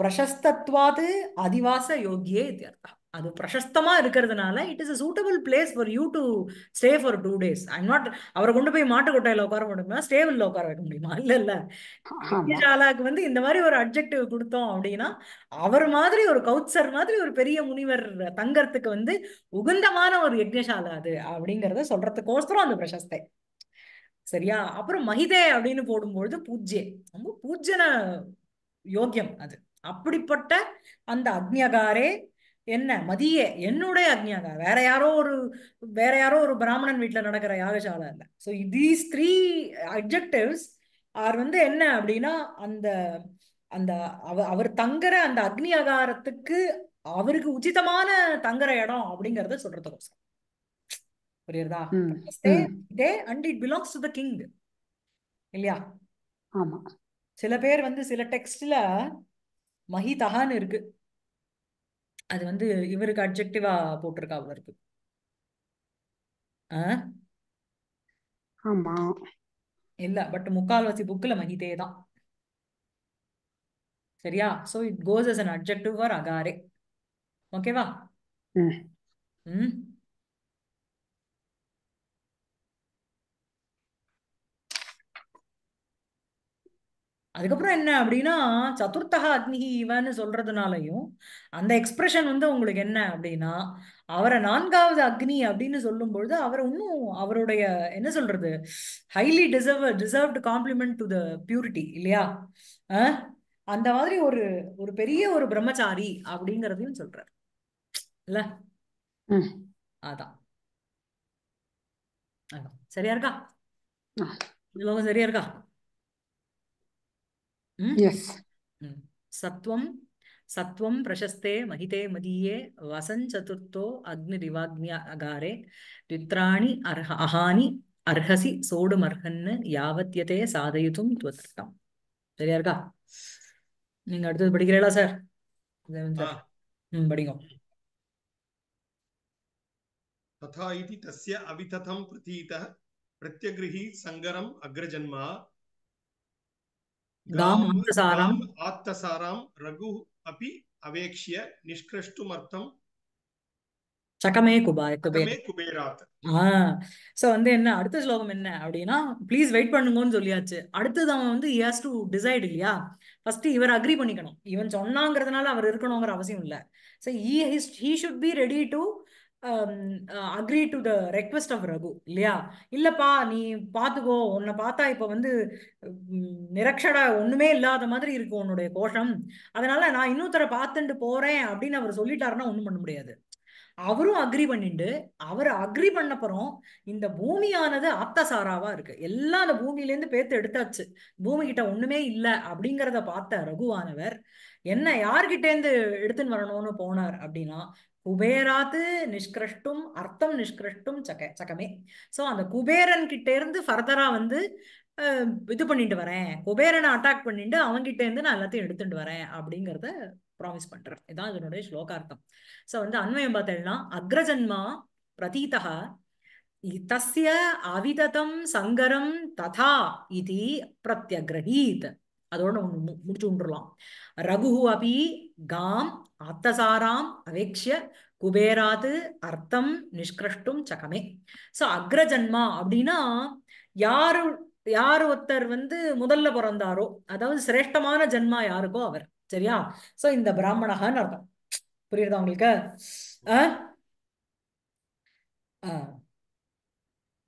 பிரசஸ்தத்வாது அதிவாச யோகியே இது அர்த்தம் அது பிரசஸ்தமா இருக்கிறதுனால it is a suitable place for you to stay for two days I'm not அவரை கொண்டு போய் மாட்டுக்கொட்டையில உட்கார முடியுமா ஸ்டேபிள்ல உட்கார வைக்க முடியுமா இல்ல இல்ல ஆளாக்கு வந்து இந்த மாதிரி ஒரு அப்ஜெக்டிவ் கொடுத்தோம் அப்படின்னா அவர் மாதிரி ஒரு கவுச்சர் மாதிரி ஒரு பெரிய முனிவர் தங்கறதுக்கு வந்து உகந்தமான ஒரு யஜ்னசாலா அது அப்படிங்கறத சொல்றதுக்கோசரம் அந்த பிரசஸ்தை சரியா அப்புறம் மகிதே அப்படின்னு போடும்பொழுது பூஜ்யே ரொம்ப பூஜ்யன யோக்கியம் அது அப்படிப்பட்ட அந்த அக்னியகாரே என்ன மதிய என்னுடைய அக்ஞாகா வேற யாரோ ஒரு வேற யாரோ ஒரு பிராமணன் வீட்டுல நடக்கிற யாகசாலை இல்ல so these three objectives are வந்து என்ன அப்படின்னா அந்த அந்த அவர் தங்குற அந்த அக்னி அகாரத்துக்கு அவருக்கு உச்சிதமான தங்குற இடம் அப்படிங்கறத சார் புரியுறதா they and it belongs to the king இல்லையா ஆமா சில பேர் வந்து சில டெக்ஸ்ட்ல மஹிதஹான்னு இருக்கு அது வந்து இவருக்கு அப்ஜெக்டிவா போட்டிருக்கா அவருக்கு ஆமா இல்ல பட் முக்கால்வாசி புக்ல மகிதே தான் சரியா so it goes as an objective அகாரே ஓகேவா ம் அதுக்கப்புறம் என்ன அப்படின்னா சதுர்த்தக அக்னிகி இவன்னு சொல்றதுனாலையும் அந்த எக்ஸ்பிரஷன் வந்து உங்களுக்கு என்ன அப்படின்னா அவரை நான்காவது அக்னி அப்படின்னு சொல்லும் பொழுது அவர் இன்னும் அவருடைய என்ன சொல்றது highly deserve deserved compliment to the purity இல்லையா அந்த மாதிரி ஒரு ஒரு பெரிய ஒரு பிரம்மச்சாரி அப்படிங்கறதையும் சொல்றார் இல்ல அதான் அதான் சரியா இருக்கா சரியா இருக்கா சத்வம் சத்வம் பிரசஸ்தே மகிதே மதியே வசன் சதுர்த்தோ அக்னி திவாக்னிய அகாரே ரித்ராணி அர்ஹ அஹானி அர்ஹசி சோடுமர்ஹன்னு யாவத்தியதே சாதயித்தும் துவத்திட்டம் சரியா இருக்கா நீங்க அடுத்தது படிக்கிறீங்களா சார் ம் படிங்க तथा इति तस्य अवितथं प्रतीतः प्रत्यगृही सङ्गरम् अग्रजन्मा दामान्तसाराम् आत्तसारां रघुः अपि अवेक्ष्य निष्कृष्टुमर्थं சகமே குபாய் குபேராத் சோ வந்து என்ன அடுத்த ஸ்லோகம் என்ன அப்படின்னா ப்ளீஸ் வெயிட் பண்ணுங்கன்னு சொல்லியாச்சு அடுத்தது அவன் வந்து ஹேஸ் டு டிசைட் இல்லையா ஃபர்ஸ்ட் இவர் அக்ரி பண்ணிக்கணும் இவன் சொன்னாங்கிறதுனால அவர் இருக்கணுங்கிற அவசியம் இல்லை so he he should be ready to agree to the request of Raghu இல்லையா இல்லப்பா நீ பாத்துக்கோ உன்னை பார்த்தா இப்ப வந்து நிரக்ஷடா ஒண்ணுமே இல்லாத மாதிரி இருக்கும் உன்னுடைய கோஷம் அதனால நான் இன்னொருத்தரை பார்த்துட்டு போறேன் அப்படின்னு அவர் சொல்லிட்டாருன்னா ஒண்ணும் பண்ண முடியாது அவரும் அக்ரி பண்ணிட்டு அவர் அக்ரி பண்ணப்புறம் இந்த பூமியானது சாராவா இருக்கு எல்லாம் அந்த பூமியிலேருந்து பேத்து எடுத்தாச்சு பூமி கிட்ட ஒண்ணுமே இல்லை அப்படிங்கிறத பார்த்த ரகுவானவர் என்ன இருந்து எடுத்துன்னு வரணும்னு போனார் அப்படின்னா குபேராத்து நிஷ்கிருஷ்டும் அர்த்தம் நிஷ்கிருஷ்டும் சக சகமே ஸோ அந்த குபேரன் கிட்ட இருந்து ஃபர்தரா வந்து இது பண்ணிட்டு வரேன் குபேரனை அட்டாக் பண்ணிட்டு அவங்கிட்ட இருந்து நான் எல்லாத்தையும் எடுத்துட்டு வரேன் அப்படிங்கிறத ப்ராமிஸ் பண்றேன் இதான் இதனுடைய ஸ்லோகார்த்தம் ஸோ வந்து அன்வயம் பார்த்தேன்னா அக்ரஜன்மா பிரதீதா தஸ்ய அவிததம் சங்கரம் ததா இது பிரத்யகிரகீத் அதோட முடிச்சு விட்டுருலாம் ரகு அபி காம் ஆத்தசாராம் அவேக்ஷிய குபேராது அர்த்தம் நிஷ்கிருஷ்டும் சகமே ஸோ அக்ரஜன்மா அப்படின்னா யாரு யார் ஒருத்தர் வந்து முதல்ல பிறந்தாரோ அதாவது சிரேஷ்டமான ஜென்மா யாருக்கோ அவர் சரியா சோ இந்த பிராமணகான்னு அர்த்தம் புரியுதா உங்களுக்கு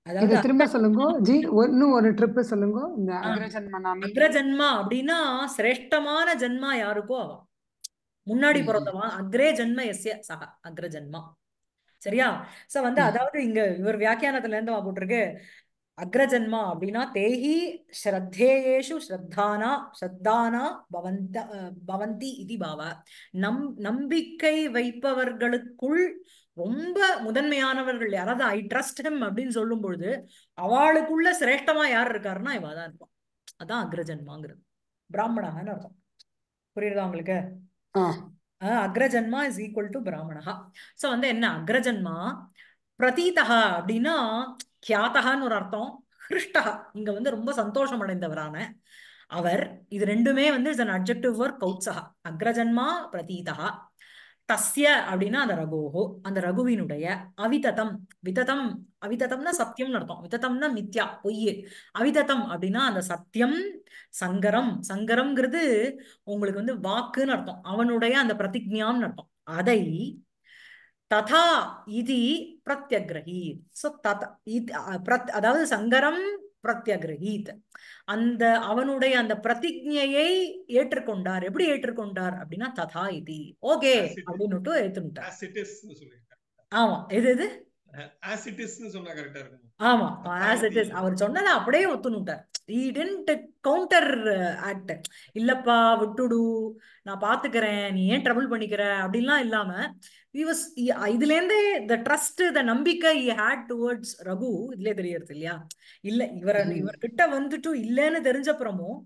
அதாவது சொல்லுங்க சொல்லுங்க அக்ரஜன்மா அப்படின்னா சிரேஷ்டமான ஜென்மா யாருக்கோ அவன் முன்னாடி பிறந்தவன் அக்ரே ஜென்ம எஸ்ய சக அக்ர ஜென்மா சரியா சோ வந்து அதாவது இங்க இவர் வியாக்கியானத்துல இருந்து போட்டிருக்கு அக்ரஜன்மா அப்படின்னா தேஹி ஸ்ரத்தேயேஷு ஸ்ரத்தானா ஸ்ரத்தானா பவந்த பவந்தி இது பாவ நம் நம்பிக்கை வைப்பவர்களுக்குள் ரொம்ப முதன்மையானவர்கள் யாராவது ஐ ட்ரஸ்ட் ஹிம் அப்படின்னு சொல்லும் பொழுது அவளுக்குள்ள சிரேஷ்டமா யார் இருக்காருன்னா இவா தான் இருப்பான் அதான் அக்ரஜன்மாங்கிறது பிராமணாகன்னு அர்த்தம் புரியுதா உங்களுக்கு அக்ரஜன்மா is equal to Brahmana so வந்து என்ன அக்ரஜன்மா பிரதீதா அப்படின்னா கியாத்தகான்னு ஒரு அர்த்தம் ஹிருஷ்டா இங்க வந்து ரொம்ப சந்தோஷம் அடைந்தவரான அவர் இது ரெண்டுமே வந்து இஸ் அன் அப்ஜெக்டிவ் ஒர்க் கௌத்சகா அக்ரஜன்மா பிரதீதா தஸ்ய அப்படின்னா அந்த ரகுஹோ அந்த ரகுவினுடைய அவிததம் விததம் அவிததம்னா சத்தியம்னு அர்த்தம் விததம்னா மித்யா பொய் அவிததம் அப்படின்னா அந்த சத்தியம் சங்கரம் சங்கரம்ங்கிறது உங்களுக்கு வந்து வாக்குன்னு அர்த்தம் அவனுடைய அந்த பிரதிஜாம்னு அர்த்தம் அதை ததா இது பிரத்யகிரகி ஸோ தத அதாவது சங்கரம் பிரத்யகிரகீத அந்த அவனுடைய அந்த பிரதிஜையை ஏற்றுக்கொண்டார் எப்படி ஏற்றுக்கொண்டார் அப்படின்னா ததா இது ஓகே அப்படின்னு ஏத்துட்டார் ஆமா எது எது ஆமா கவுண்டர் ஆக்ட் uh, இல்லப்பா விட்டுடு நான் நீ ஏன் ட்ரபிள் பண்ணிக்கிற அப்படின்லாம் இல்லாம இதுலேருந்தே த ட்ரஸ்ட் த நம்பிக்கை ஈ ஹேட் டுவர்ட்ஸ் ரகு இதுல தெரியறது இல்லையா இல்லை இவர் இவர்கிட்ட வந்துட்டு இல்லைன்னு தெரிஞ்சப்புறமும்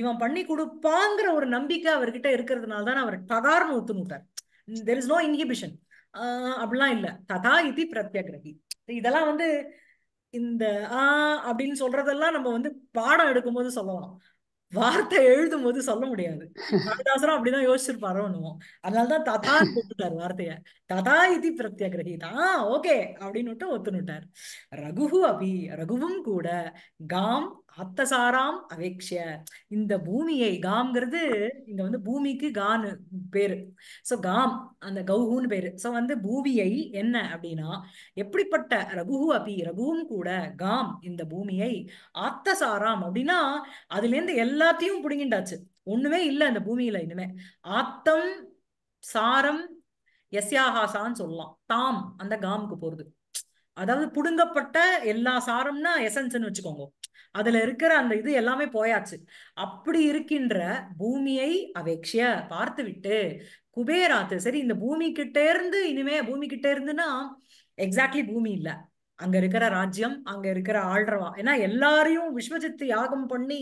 இவன் பண்ணி கொடுப்பாங்கிற ஒரு நம்பிக்கை அவர்கிட்ட இருக்கிறதுனால தான் அவர் டகார்னு ஒத்துனுட்டார் தெர் இஸ் நோ இன்ஹிபிஷன் அப்படிலாம் இல்லை ததா இது பிரத்யகிரகி இதெல்லாம் வந்து இந்த ஆஹ் அப்படின்னு சொல்றதெல்லாம் நம்ம வந்து பாடம் எடுக்கும்போது சொல்லலாம் வார்த்தை எழுதும் போது சொல்ல முடியாது காளிதாசரும் அப்படிதான் யோசிச்சிருப்பாரோ ஒண்ணுவோம் அதனாலதான் ததா ஒத்துட்டார் வார்த்தைய ததா இது கிரகிதா ஓகே அப்படின்னு ஒத்துனுட்டார் ரகுஹு அபி ரகுவும் கூட காம் ஆத்தசாராம் அவேக்ஷிய இந்த பூமியை காம்ங்கிறது இங்க வந்து பூமிக்கு கானு பேரு சோ காம் அந்த கௌஹுன்னு பேரு சோ வந்து பூமியை என்ன அப்படின்னா எப்படிப்பட்ட ரகுஹு அபி ரகுவும் கூட காம் இந்த பூமியை ஆத்தசாராம் அப்படின்னா அதுல இருந்து எல்லாத்தையும் புடுங்கிண்டாச்சு ஒண்ணுமே இல்லை அந்த பூமியில இனிமே ஆத்தம் சாரம் எஸ்யாஹாசான்னு சொல்லலாம் தாம் அந்த காமுக்கு போறது அதாவது புடுங்கப்பட்ட எல்லா சாரம்னா எசன்ஸ்ன்னு வச்சுக்கோங்க அதுல இருக்கிற அந்த இது எல்லாமே போயாச்சு அப்படி இருக்கின்ற பூமியை அவேக்ஷிய பார்த்து விட்டு குபேராத்து சரி இந்த பூமி கிட்டே இருந்து இனிமே பூமி கிட்டே இருந்துன்னா எக்ஸாக்ட்லி பூமி இல்ல அங்க இருக்கிற ராஜ்யம் அங்க இருக்கிற ஆள்றவா ஏன்னா எல்லாரையும் விஸ்வஜித்து யாகம் பண்ணி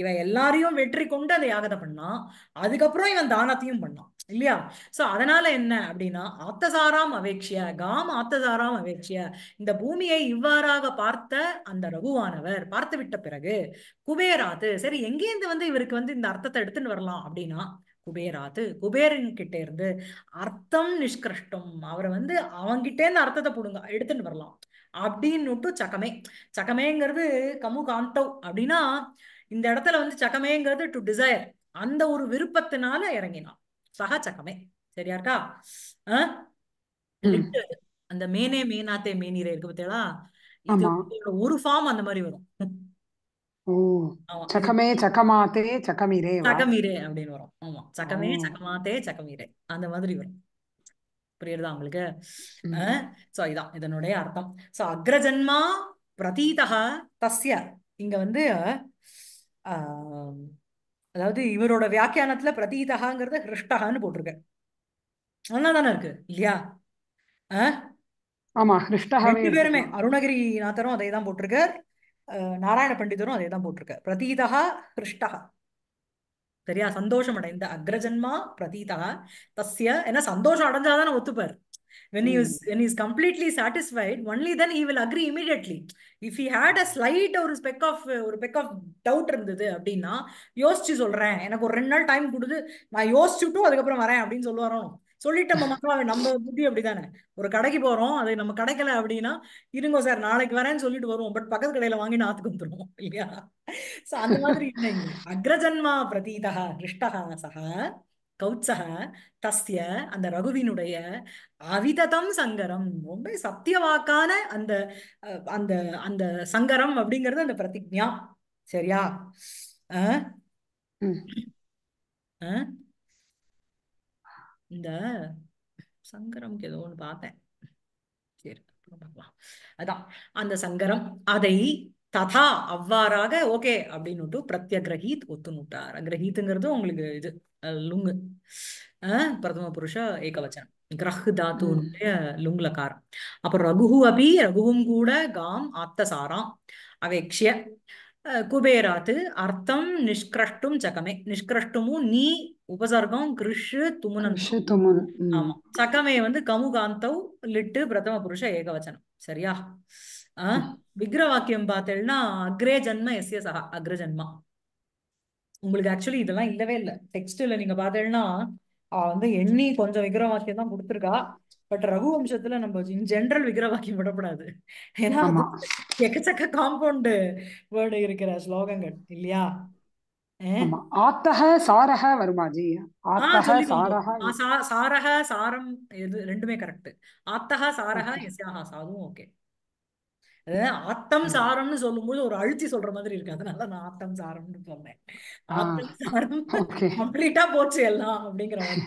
இவன் எல்லாரையும் வெற்றி கொண்டு அந்த யாகத்தை பண்ணான் அதுக்கப்புறம் இவன் தானத்தையும் பண்ணான் இல்லையா சோ அதனால என்ன அப்படின்னா ஆத்தசாராம் அவேட்சிய காம் ஆத்தசாராம் அவேட்சிய இந்த பூமியை இவ்வாறாக பார்த்த அந்த ரகுவானவர் பார்த்து விட்ட பிறகு குபேராத்து சரி எங்கேருந்து வந்து இவருக்கு வந்து இந்த அர்த்தத்தை எடுத்துன்னு வரலாம் அப்படின்னா குபேராத்து குபேரன் கிட்டே இருந்து அர்த்தம் நிஷ்கிருஷ்டம் அவரை வந்து அவங்கிட்டே இருந்து அர்த்தத்தை போடுங்க எடுத்துன்னு வரலாம் அப்படின்னுட்டு சக்கமே சக்கமேங்கிறது கமு காந்தவ் அப்படின்னா இந்த இடத்துல வந்து சக்கமேங்கிறது டு டிசைர் அந்த ஒரு விருப்பத்தினால இறங்கினான் சகாச்சகமே சரியா இருக்கா அந்த மேனே மேனாத்தே மேனீரை இருக்கு பார்த்தீங்களா ஒரு ஃபார்ம் அந்த மாதிரி வரும் சக்கமே சக்கமாத்தே சக்கமீரே சக்கமீரே அப்படின்னு வரும் ஆமா சக்கமே சக்கமாத்தே சக்கமீரே அந்த மாதிரி வரும் புரியுறதா உங்களுக்கு சோ இதான் இதனுடைய அர்த்தம் சோ அக்ரஜன்மா பிரதீதா தஸ்ய இங்க வந்து ஆஹ் அதாவது இவரோட வியாக்கியானத்துல பிரதீதகாங்கிறத ஹிருஷ்டகான்னு போட்டிருக்க நல்லா தானே இருக்கு இல்லையா ஆமா ஹிருஷ்டகா ரெண்டு பேருமே அருணகிரி நாத்தரும் அதே தான் போட்டிருக்கார் நாராயண பண்டிதரும் அதே தான் போட்டிருக்கார் பிரதீதகா ஹிருஷ்டகா சரியா சந்தோஷம் அடைந்த அக்ரஜன்மா பிரதீதா தஸ்ய ஏன்னா சந்தோஷம் அடைஞ்சாதான் ஒத்துப்பார் when he is when he is completely satisfied only then he will agree immediately if ஒரு ஸ்பெக் ஆஃப் ஒரு பெக் ஆஃப் டவுட் இருந்தது அப்படின்னா யோசிச்சு சொல்றேன் எனக்கு ஒரு ரெண்டு நாள் டைம் கொடுத்து நான் யோசிச்சுட்டும் அதுக்கப்புறம் வரேன் அப்படின்னு சொல்லுவாரோ நம்ம மக்கள் நம்ம புத்தி அப்படிதானே ஒரு கடைக்கு போறோம் அது நம்ம கிடைக்கல அப்படின்னா இருங்க சார் நாளைக்கு வரேன்னு சொல்லிட்டு வருவோம் பட் பக்கத்து கடையில வாங்கி நாத்துக்கு வந்துருவோம் இல்லையா சோ அந்த மாதிரி அக்ரஜன்மா பிரதீதா கிருஷ்டகா சக கௌச்சக தஸ்ய அந்த ரகுவினுடைய அவிததம் சங்கரம் ரொம்ப சத்தியவாக்கான அந்த அந்த அந்த சங்கரம் அப்படிங்கிறது அந்த பிரதிஜா சரியா ஆஹ் ஆஹ் இந்த சங்கரம்க்கு ஏதோ ஒன்று பார்த்தேன் சரி அதான் அந்த சங்கரம் அதை ததா அவ்வாறாக ஓகே அப்படின்னு பிரத்ய கிரஹீத் ஒத்துனுட்டார் கிரகீத்துங்கிறது உங்களுக்கு இது லுங்கு பிரதம புருஷ ஏகவச்சனம் கிரஹ் தாத்து லுங்ல காரம் அப்புறம் ரகு அபி ரகுவும் கூட காம் ஆத்தசாராம் அவேக்ஷிய குபேராத்து அர்த்தம் நிஷ்கிரஷ்டும் சகமே நிஷ்கிரஷ்டமும் நீ உபசர்க்கம் கிருஷ்ணு துமுனன் ஆமா சகமே வந்து கமுகாந்தவ் லிட்டு பிரதம புருஷ ஏகவச்சனம் சரியா விக்ரவாக்கியம் பார்த்தேன்னா அக்ரே ஜன்ம எஸ்ய சகா அக்ர ஜன்மா உங்களுக்கு ஆக்சுவலி இதெல்லாம் இல்லவே இல்லை டெக்ஸ்ட்ல நீங்க பார்த்தேன்னா வந்து எண்ணி கொஞ்சம் வாக்கியம் தான் கொடுத்துருக்கா பட் ரகுவம்சத்துல நம்ம இன் ஜென்ரல் விக்கிரவாக்கியம் விடப்படாது ஏன்னா எக்கச்சக்க காம்பவுண்டு வேர்டு இருக்கிற ஸ்லோகங்கள் இல்லையா ஆத்தக சாரக வருமாஜி சாரக சாரம் எது ரெண்டுமே கரெக்ட் ஆத்தக சாரக எஸ்யாஹா சாதுவும் ஓகே ஆத்தம் சாரம்னு சொல்லும்போது ஒரு அழுத்தி சொல்ற மாதிரி இருக்கு அதனால நான் ஆத்தம் சாரம்னு சொன்னேன் ஆத்தம் சாரம் கம்ப்ளீட்டா போச்சு எல்லாம் அப்படிங்கிற மாதிரி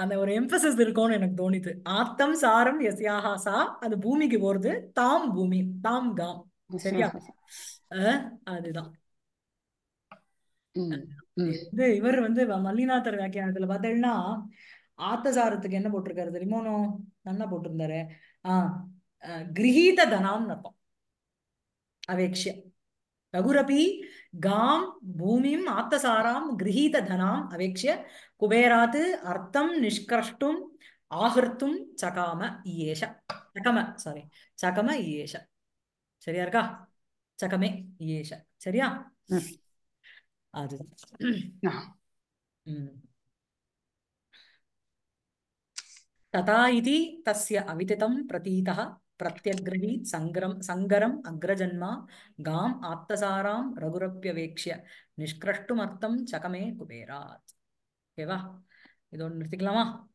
அந்த ஒரு எம்பசஸ் இருக்கும்னு எனக்கு தோணிது ஆத்தம் சாரம் எஸ்யாஹா சா அது பூமிக்கு போறது தாம் பூமி தாம் காம் சரியா அதுதான் இவர் வந்து மல்லிநாதர் வியாக்கியானத்துல பார்த்தேன்னா ஆத்தசாரத்துக்கு என்ன போட்டிருக்காரு தெரியுமோ நல்லா போட்டிருந்தாரு ஆஹ் கிரகீத தனாம் நப்பம் அவேக்ஷிய ரகுரபி காம் பூமிம் ஆத்தசாராம் கிரகீத தனாம் அவேக்ஷிய குபேராத்து அர்த்தம் நிஷ்கர்ஷ்டும் ஆகிருத்தும் சகாம இயேஷ சகம சாரி சகம இயேஷ சரியா இருக்கா சகமே இயேஷ சரியா அதுதான் ததா இது தஸ்ய அவிதிதம் பிரதீதா பிரத்யகிரகி சங்கரம் சங்கரம் அக்ரஜன்மா காம் ஆப்தசாராம் ரகுரப்பியவேக்ஷிய நிஷ்கிரஷ்டுமர்த்தம் சகமே குபேராத் ஓகேவா இது ஒன்று நிறுத்திக்கலாமா